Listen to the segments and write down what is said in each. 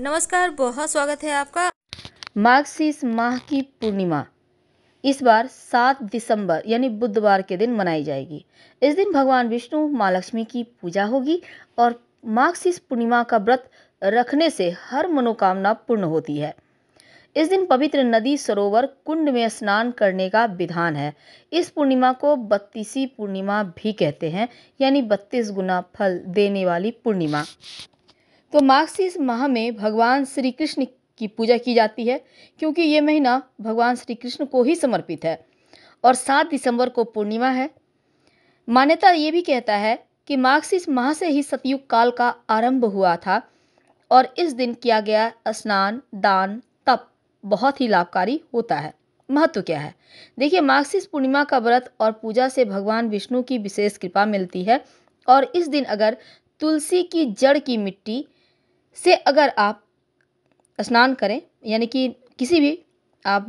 नमस्कार बहुत स्वागत है आपका मार्गशीर्ष माह की पूर्णिमा इस बार सात दिसंबर यानी बुधवार के दिन मनाई जाएगी इस दिन भगवान विष्णु माँ लक्ष्मी की पूजा होगी और मार्गशीर्ष पूर्णिमा का व्रत रखने से हर मनोकामना पूर्ण होती है इस दिन पवित्र नदी सरोवर कुंड में स्नान करने का विधान है इस पूर्णिमा को बत्तीसी पूर्णिमा भी कहते हैं यानी बत्तीस गुना फल देने वाली पूर्णिमा तो मार्गशीर्ष माह में भगवान श्री कृष्ण की पूजा की जाती है क्योंकि ये महीना भगवान श्री कृष्ण को ही समर्पित है और सात दिसंबर को पूर्णिमा है मान्यता ये भी कहता है कि मार्क्सिस माह से ही सतयुग काल का आरंभ हुआ था और इस दिन किया गया स्नान दान तप बहुत ही लाभकारी होता है महत्व क्या है देखिए मार्क्सिस पूर्णिमा का व्रत और पूजा से भगवान विष्णु की विशेष कृपा मिलती है और इस दिन अगर तुलसी की जड़ की मिट्टी से अगर आप स्नान करें यानी कि किसी भी आप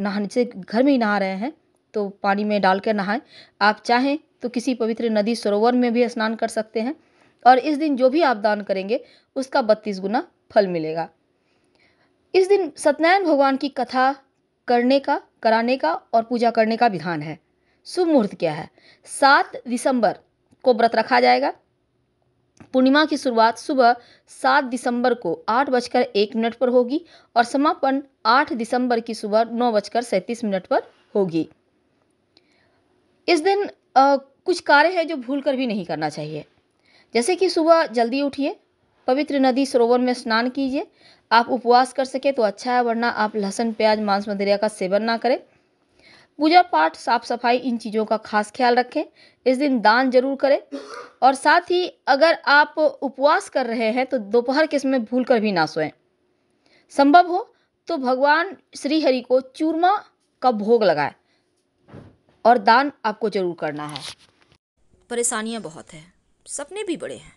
नहाने से घर में ही नहा रहे हैं तो पानी में डाल कर नहाएं आप चाहें तो किसी पवित्र नदी सरोवर में भी स्नान कर सकते हैं और इस दिन जो भी आप दान करेंगे उसका बत्तीस गुना फल मिलेगा इस दिन सत्यनारायण भगवान की कथा करने का कराने का और पूजा करने का विधान है शुभ मुहूर्त क्या है सात दिसंबर को व्रत रखा जाएगा पूर्णिमा की शुरुआत सुबह सात दिसंबर को आठ बजकर एक मिनट पर होगी और समापन आठ दिसंबर की सुबह नौ बजकर सैंतीस मिनट पर होगी इस दिन आ, कुछ कार्य है जो भूल कर भी नहीं करना चाहिए जैसे कि सुबह जल्दी उठिए पवित्र नदी सरोवर में स्नान कीजिए आप उपवास कर सके तो अच्छा है वरना आप लहसुन प्याज मांस मदिरा का सेवन ना करें पूजा पाठ साफ सफाई इन चीज़ों का खास ख्याल रखें इस दिन दान जरूर करें और साथ ही अगर आप उपवास कर रहे हैं तो दोपहर के समय भूल कर भी ना सोएं संभव हो तो भगवान श्री हरि को चूरमा का भोग लगाएं और दान आपको जरूर करना है परेशानियाँ बहुत हैं सपने भी बड़े हैं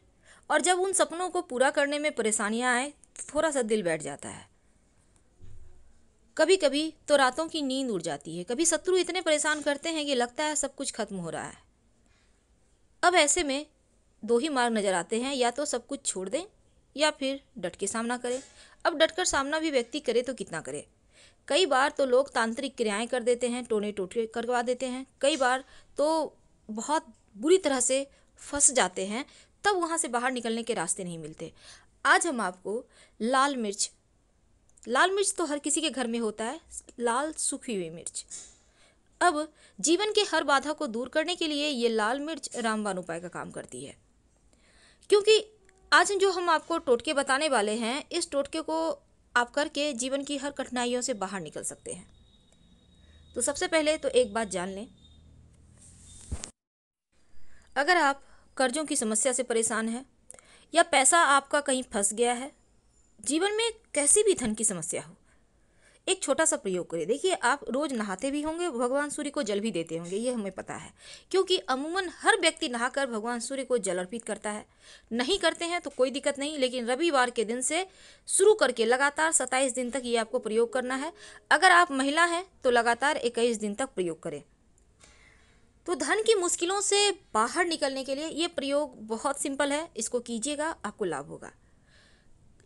और जब उन सपनों को पूरा करने में परेशानियाँ आए थोड़ा सा दिल बैठ जाता है कभी कभी तो रातों की नींद उड़ जाती है कभी शत्रु इतने परेशान करते हैं कि लगता है सब कुछ खत्म हो रहा है अब ऐसे में दो ही मार्ग नज़र आते हैं या तो सब कुछ छोड़ दें या फिर डट के सामना करें अब डट कर सामना भी व्यक्ति करे तो कितना करे कई बार तो लोग तांत्रिक क्रियाएं कर देते हैं टोने टोटे करवा देते हैं कई बार तो बहुत बुरी तरह से फंस जाते हैं तब वहाँ से बाहर निकलने के रास्ते नहीं मिलते आज हम आपको लाल मिर्च लाल मिर्च तो हर किसी के घर में होता है लाल सूखी हुई मिर्च अब जीवन के हर बाधा को दूर करने के लिए ये लाल मिर्च रामबान उपाय का काम करती है क्योंकि आज जो हम आपको टोटके बताने वाले हैं इस टोटके को आप करके जीवन की हर कठिनाइयों से बाहर निकल सकते हैं तो सबसे पहले तो एक बात जान लें अगर आप कर्जों की समस्या से परेशान हैं या पैसा आपका कहीं फंस गया है जीवन में कैसी भी धन की समस्या हो एक छोटा सा प्रयोग करें देखिए आप रोज़ नहाते भी होंगे भगवान सूर्य को जल भी देते होंगे ये हमें पता है क्योंकि अमूमन हर व्यक्ति नहाकर भगवान सूर्य को जल अर्पित करता है नहीं करते हैं तो कोई दिक्कत नहीं लेकिन रविवार के दिन से शुरू करके लगातार सत्ताईस दिन तक ये आपको प्रयोग करना है अगर आप महिला हैं तो लगातार इक्कीस दिन तक प्रयोग करें तो धन की मुश्किलों से बाहर निकलने के लिए ये प्रयोग बहुत सिंपल है इसको कीजिएगा आपको लाभ होगा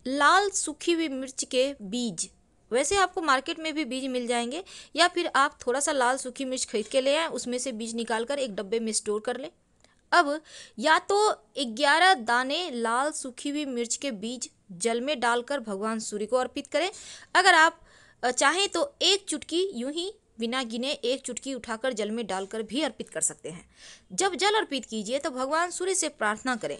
लाल सूखी हुई मिर्च के बीज वैसे आपको मार्केट में भी बीज मिल जाएंगे या फिर आप थोड़ा सा लाल सूखी मिर्च खरीद के ले आए उसमें से बीज निकाल कर एक डब्बे में स्टोर कर लें अब या तो ग्यारह दाने लाल सूखी हुई मिर्च के बीज जल में डालकर भगवान सूर्य को अर्पित करें अगर आप चाहें तो एक चुटकी यूं ही बिना गिने एक चुटकी उठाकर जल में डालकर भी अर्पित कर सकते हैं जब जल अर्पित कीजिए तो भगवान सूर्य से प्रार्थना करें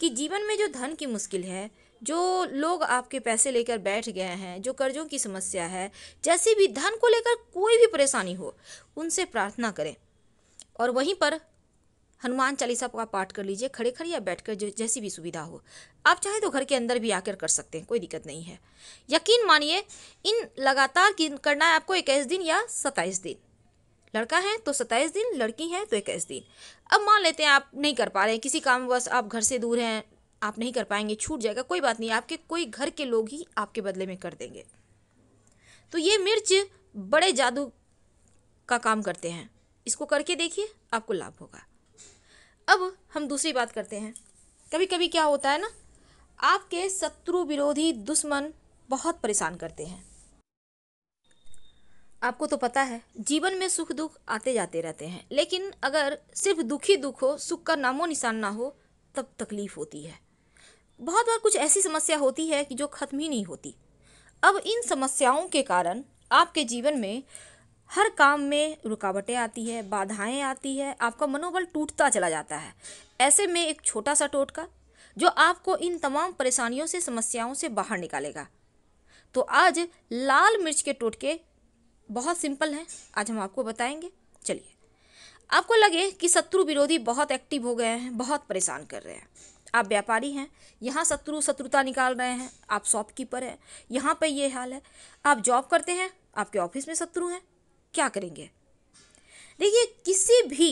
कि जीवन में जो धन की मुश्किल है जो लोग आपके पैसे लेकर बैठ गए हैं जो कर्जों की समस्या है जैसी भी धन को लेकर कोई भी परेशानी हो उनसे प्रार्थना करें और वहीं पर हनुमान चालीसा का पाठ कर लीजिए खड़े खड़े या बैठकर जो जैसी भी सुविधा हो आप चाहे तो घर के अंदर भी आकर कर सकते हैं कोई दिक्कत नहीं है यकीन मानिए इन लगातार करना है आपको इक्कीस दिन या सत्ताईस दिन लड़का है तो सत्ताईस दिन लड़की है तो इक्कीस दिन अब मान लेते हैं आप नहीं कर पा रहे हैं किसी बस आप घर से दूर हैं आप नहीं कर पाएंगे छूट जाएगा कोई बात नहीं आपके कोई घर के लोग ही आपके बदले में कर देंगे तो ये मिर्च बड़े जादू का काम करते हैं इसको करके देखिए आपको लाभ होगा अब हम दूसरी बात करते हैं कभी कभी क्या होता है ना आपके शत्रु विरोधी दुश्मन बहुत परेशान करते हैं आपको तो पता है जीवन में सुख दुख आते जाते रहते हैं लेकिन अगर सिर्फ दुखी दुख हो सुख का नामो निशान ना हो तब तकलीफ़ होती है बहुत बार कुछ ऐसी समस्या होती है कि जो खत्म ही नहीं होती अब इन समस्याओं के कारण आपके जीवन में हर काम में रुकावटें आती है बाधाएं आती है आपका मनोबल टूटता चला जाता है ऐसे में एक छोटा सा टोटका जो आपको इन तमाम परेशानियों से समस्याओं से बाहर निकालेगा तो आज लाल मिर्च के टोटके बहुत सिंपल हैं आज हम आपको बताएंगे चलिए आपको लगे कि शत्रु विरोधी बहुत एक्टिव हो गए हैं बहुत परेशान कर रहे हैं आप व्यापारी हैं यहाँ शत्रु शत्रुता निकाल रहे हैं आप शॉपकीपर हैं यहाँ पर ये हाल है आप जॉब करते हैं आपके ऑफिस में शत्रु हैं क्या करेंगे देखिए किसी भी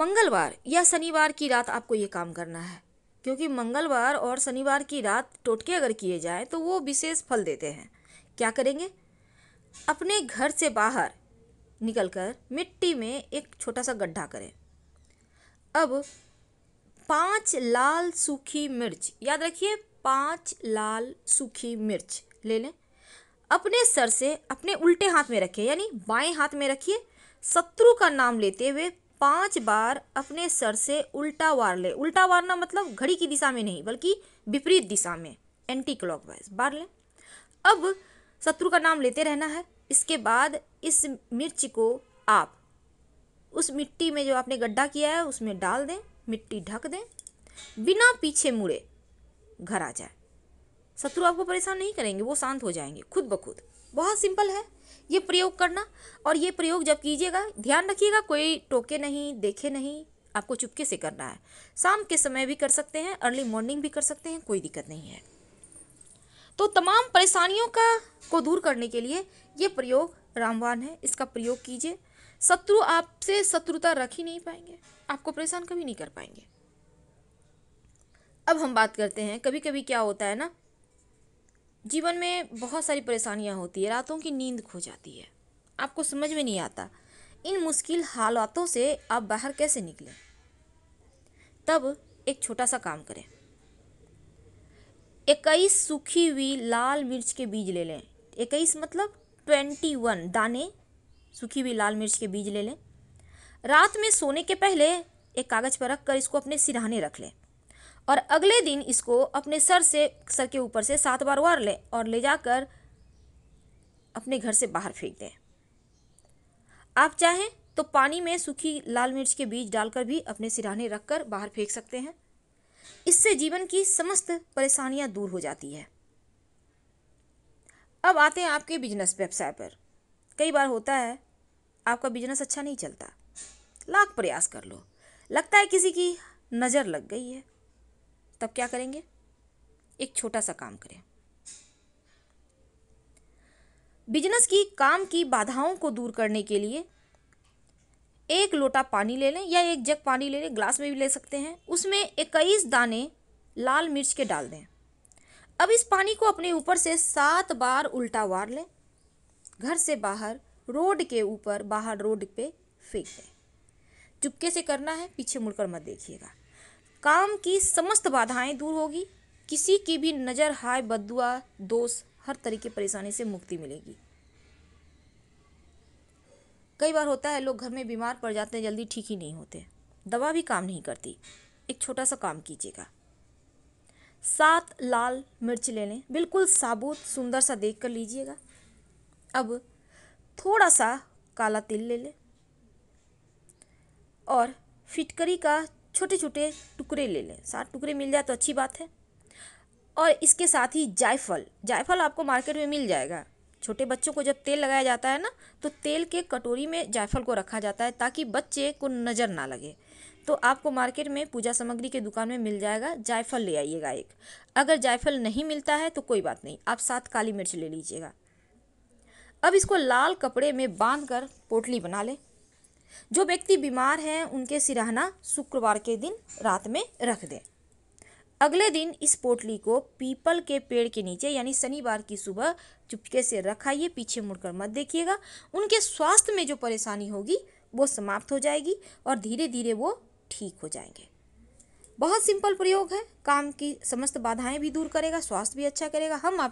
मंगलवार या शनिवार की रात आपको ये काम करना है क्योंकि मंगलवार और शनिवार की रात टोटके अगर किए जाए तो वो विशेष फल देते हैं क्या करेंगे अपने घर से बाहर निकलकर मिट्टी में एक छोटा सा गड्ढा करें अब पांच लाल सूखी मिर्च याद रखिए पांच लाल सूखी मिर्च ले लें अपने सर से अपने उल्टे हाथ में रखें यानी बाएं हाथ में रखिए शत्रु का नाम लेते हुए पांच बार अपने सर से उल्टा वार लें उल्टा वारना मतलब घड़ी की दिशा में नहीं बल्कि विपरीत दिशा में एंटी क्लॉक वाइज बार लें अब शत्रु का नाम लेते रहना है इसके बाद इस मिर्च को आप उस मिट्टी में जो आपने गड्ढा किया है उसमें डाल दें मिट्टी ढक दें बिना पीछे मुड़े घर आ जाए शत्रु आपको परेशान नहीं करेंगे वो शांत हो जाएंगे खुद ब खुद बहुत सिंपल है ये प्रयोग करना और ये प्रयोग जब कीजिएगा ध्यान रखिएगा कोई टोके नहीं देखे नहीं आपको चुपके से करना है शाम के समय भी कर सकते हैं अर्ली मॉर्निंग भी कर सकते हैं कोई दिक्कत नहीं है तो तमाम परेशानियों का को दूर करने के लिए ये प्रयोग रामवान है इसका प्रयोग कीजिए शत्रु आपसे शत्रुता रख ही नहीं पाएंगे आपको परेशान कभी नहीं कर पाएंगे अब हम बात करते हैं कभी कभी क्या होता है ना जीवन में बहुत सारी परेशानियां होती है रातों की नींद खो जाती है आपको समझ में नहीं आता इन मुश्किल हालातों से आप बाहर कैसे निकलें तब एक छोटा सा काम करें इक्कीस सूखी हुई लाल मिर्च के बीज ले लें इक्कीस मतलब ट्वेंटी वन दाने सूखी हुई लाल मिर्च के बीज ले लें रात में सोने के पहले एक कागज़ पर रख कर इसको अपने सिरहाने रख लें और अगले दिन इसको अपने सर से सर के ऊपर से सात बार वार लें और ले जाकर अपने घर से बाहर फेंक दें आप चाहें तो पानी में सूखी लाल मिर्च के बीज डालकर भी अपने सिरहाने कर बाहर फेंक सकते हैं इससे जीवन की समस्त परेशानियां दूर हो जाती है अब आते हैं आपके बिजनेस व्यवसाय पर कई बार होता है आपका बिजनेस अच्छा नहीं चलता लाख प्रयास कर लो लगता है किसी की नज़र लग गई है तब क्या करेंगे एक छोटा सा काम करें बिजनेस की काम की बाधाओं को दूर करने के लिए एक लोटा पानी ले लें या एक जग पानी ले लें ग्लास में भी ले सकते हैं उसमें इक्कीस दाने लाल मिर्च के डाल दें अब इस पानी को अपने ऊपर से सात बार उल्टा वार लें घर से बाहर रोड के ऊपर बाहर रोड पे फेंक दें चुपके से करना है पीछे मुड़कर मत देखिएगा काम की समस्त बाधाएं दूर होगी किसी की भी नज़र हाय बदुआ दोष हर तरीके परेशानी से मुक्ति मिलेगी कई बार होता है लोग घर में बीमार पड़ जाते हैं जल्दी ठीक ही नहीं होते दवा भी काम नहीं करती एक छोटा सा काम कीजिएगा सात लाल मिर्च ले लें बिल्कुल साबुत सुंदर सा देख कर लीजिएगा अब थोड़ा सा काला तिल ले लें और फिटकरी का छोटे छोटे टुकड़े ले लें सात टुकड़े मिल जाए तो अच्छी बात है और इसके साथ ही जायफल जायफल आपको मार्केट में मिल जाएगा छोटे बच्चों को जब तेल लगाया जाता है ना तो तेल के कटोरी में जायफल को रखा जाता है ताकि बच्चे को नज़र ना लगे तो आपको मार्केट में पूजा सामग्री के दुकान में मिल जाएगा जायफल ले आइएगा एक अगर जायफल नहीं मिलता है तो कोई बात नहीं आप सात काली मिर्च ले लीजिएगा अब इसको लाल कपड़े में बांध कर पोटली बना लें जो व्यक्ति बीमार हैं उनके सिराहना शुक्रवार के दिन रात में रख दें अगले दिन इस पोटली को पीपल के पेड़ के नीचे यानी शनिवार की सुबह चुपके से रखाइए पीछे मुड़कर मत देखिएगा उनके स्वास्थ्य में जो परेशानी होगी वो समाप्त हो जाएगी और धीरे धीरे वो ठीक हो जाएंगे बहुत सिंपल प्रयोग है काम की समस्त बाधाएं भी दूर करेगा स्वास्थ्य भी अच्छा करेगा हम आप